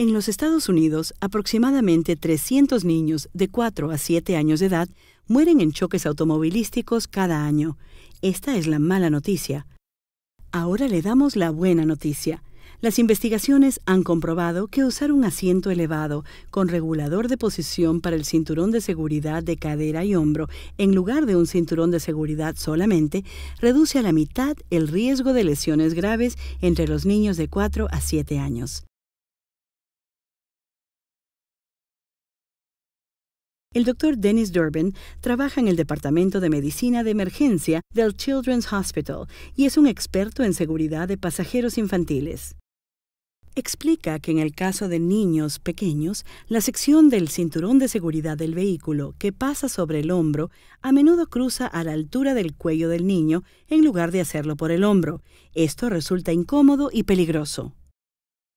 En los Estados Unidos, aproximadamente 300 niños de 4 a 7 años de edad mueren en choques automovilísticos cada año. Esta es la mala noticia. Ahora le damos la buena noticia. Las investigaciones han comprobado que usar un asiento elevado con regulador de posición para el cinturón de seguridad de cadera y hombro en lugar de un cinturón de seguridad solamente reduce a la mitad el riesgo de lesiones graves entre los niños de 4 a 7 años. El doctor Dennis Durbin trabaja en el Departamento de Medicina de Emergencia del Children's Hospital y es un experto en seguridad de pasajeros infantiles. Explica que en el caso de niños pequeños, la sección del cinturón de seguridad del vehículo que pasa sobre el hombro a menudo cruza a la altura del cuello del niño en lugar de hacerlo por el hombro. Esto resulta incómodo y peligroso.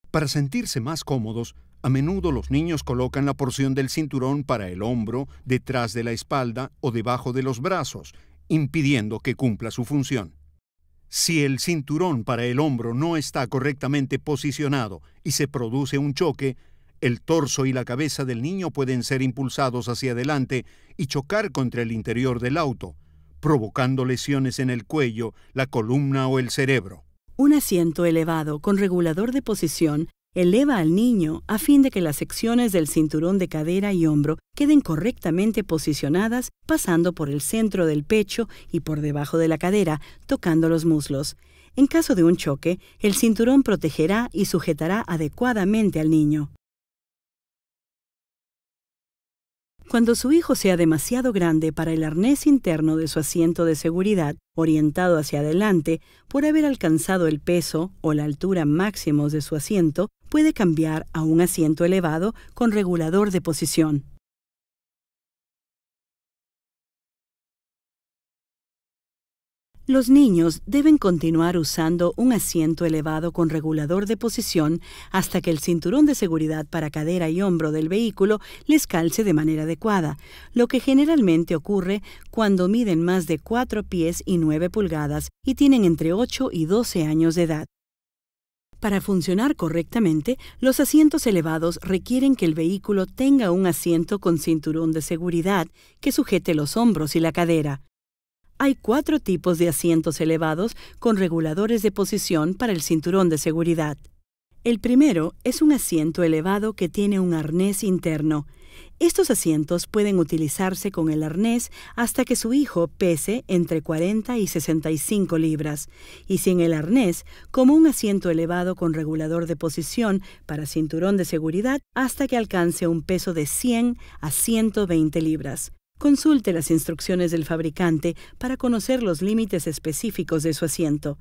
Para sentirse más cómodos, a menudo los niños colocan la porción del cinturón para el hombro, detrás de la espalda o debajo de los brazos, impidiendo que cumpla su función. Si el cinturón para el hombro no está correctamente posicionado y se produce un choque, el torso y la cabeza del niño pueden ser impulsados hacia adelante y chocar contra el interior del auto, provocando lesiones en el cuello, la columna o el cerebro. Un asiento elevado con regulador de posición Eleva al niño a fin de que las secciones del cinturón de cadera y hombro queden correctamente posicionadas pasando por el centro del pecho y por debajo de la cadera, tocando los muslos. En caso de un choque, el cinturón protegerá y sujetará adecuadamente al niño. Cuando su hijo sea demasiado grande para el arnés interno de su asiento de seguridad, orientado hacia adelante, por haber alcanzado el peso o la altura máximos de su asiento, puede cambiar a un asiento elevado con regulador de posición. Los niños deben continuar usando un asiento elevado con regulador de posición hasta que el cinturón de seguridad para cadera y hombro del vehículo les calce de manera adecuada, lo que generalmente ocurre cuando miden más de 4 pies y 9 pulgadas y tienen entre 8 y 12 años de edad. Para funcionar correctamente, los asientos elevados requieren que el vehículo tenga un asiento con cinturón de seguridad que sujete los hombros y la cadera. Hay cuatro tipos de asientos elevados con reguladores de posición para el cinturón de seguridad. El primero es un asiento elevado que tiene un arnés interno. Estos asientos pueden utilizarse con el arnés hasta que su hijo pese entre 40 y 65 libras, y sin el arnés, como un asiento elevado con regulador de posición para cinturón de seguridad hasta que alcance un peso de 100 a 120 libras. Consulte las instrucciones del fabricante para conocer los límites específicos de su asiento.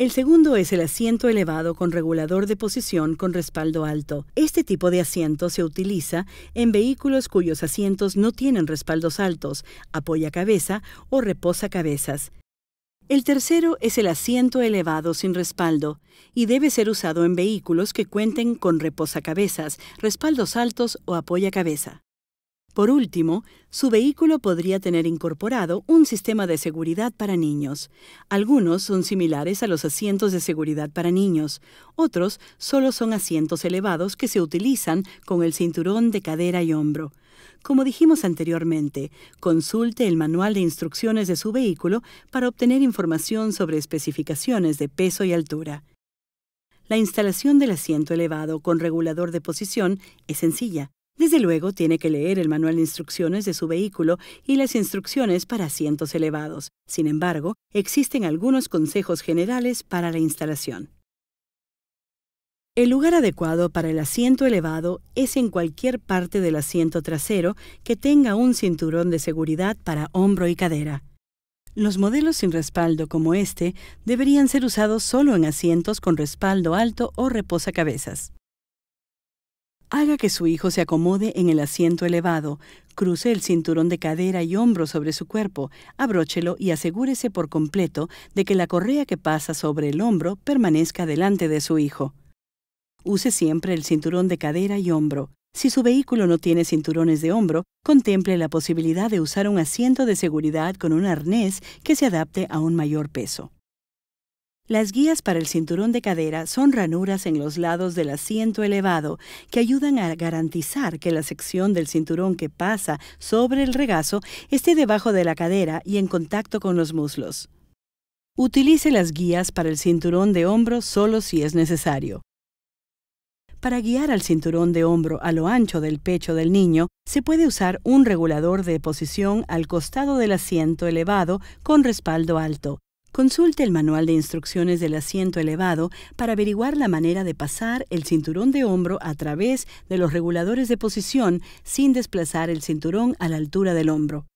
El segundo es el asiento elevado con regulador de posición con respaldo alto. Este tipo de asiento se utiliza en vehículos cuyos asientos no tienen respaldos altos, apoya cabeza o reposa cabezas. El tercero es el asiento elevado sin respaldo y debe ser usado en vehículos que cuenten con reposacabezas, respaldos altos o apoya cabeza. Por último, su vehículo podría tener incorporado un sistema de seguridad para niños. Algunos son similares a los asientos de seguridad para niños, otros solo son asientos elevados que se utilizan con el cinturón de cadera y hombro. Como dijimos anteriormente, consulte el manual de instrucciones de su vehículo para obtener información sobre especificaciones de peso y altura. La instalación del asiento elevado con regulador de posición es sencilla. Desde luego, tiene que leer el manual de instrucciones de su vehículo y las instrucciones para asientos elevados. Sin embargo, existen algunos consejos generales para la instalación. El lugar adecuado para el asiento elevado es en cualquier parte del asiento trasero que tenga un cinturón de seguridad para hombro y cadera. Los modelos sin respaldo como este deberían ser usados solo en asientos con respaldo alto o reposacabezas. Haga que su hijo se acomode en el asiento elevado, cruce el cinturón de cadera y hombro sobre su cuerpo, abróchelo y asegúrese por completo de que la correa que pasa sobre el hombro permanezca delante de su hijo. Use siempre el cinturón de cadera y hombro. Si su vehículo no tiene cinturones de hombro, contemple la posibilidad de usar un asiento de seguridad con un arnés que se adapte a un mayor peso. Las guías para el cinturón de cadera son ranuras en los lados del asiento elevado que ayudan a garantizar que la sección del cinturón que pasa sobre el regazo esté debajo de la cadera y en contacto con los muslos. Utilice las guías para el cinturón de hombro solo si es necesario. Para guiar al cinturón de hombro a lo ancho del pecho del niño, se puede usar un regulador de posición al costado del asiento elevado con respaldo alto, Consulte el manual de instrucciones del asiento elevado para averiguar la manera de pasar el cinturón de hombro a través de los reguladores de posición sin desplazar el cinturón a la altura del hombro.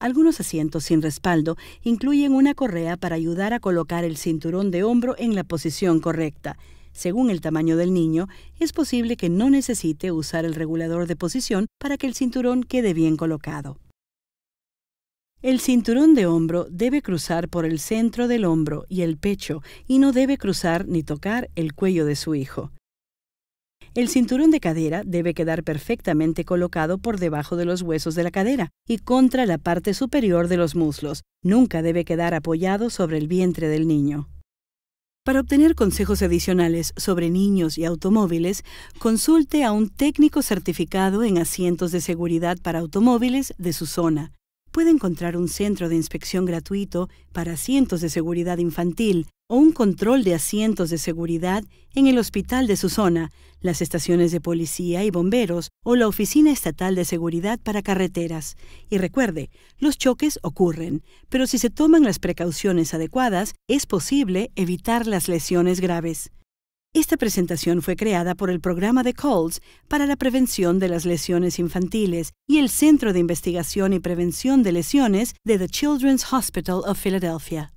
Algunos asientos sin respaldo incluyen una correa para ayudar a colocar el cinturón de hombro en la posición correcta. Según el tamaño del niño, es posible que no necesite usar el regulador de posición para que el cinturón quede bien colocado. El cinturón de hombro debe cruzar por el centro del hombro y el pecho y no debe cruzar ni tocar el cuello de su hijo. El cinturón de cadera debe quedar perfectamente colocado por debajo de los huesos de la cadera y contra la parte superior de los muslos. Nunca debe quedar apoyado sobre el vientre del niño. Para obtener consejos adicionales sobre niños y automóviles, consulte a un técnico certificado en asientos de seguridad para automóviles de su zona puede encontrar un centro de inspección gratuito para asientos de seguridad infantil o un control de asientos de seguridad en el hospital de su zona, las estaciones de policía y bomberos o la Oficina Estatal de Seguridad para Carreteras. Y recuerde, los choques ocurren, pero si se toman las precauciones adecuadas, es posible evitar las lesiones graves. Esta presentación fue creada por el Programa de Coles para la Prevención de las Lesiones Infantiles y el Centro de Investigación y Prevención de Lesiones de The Children's Hospital of Philadelphia.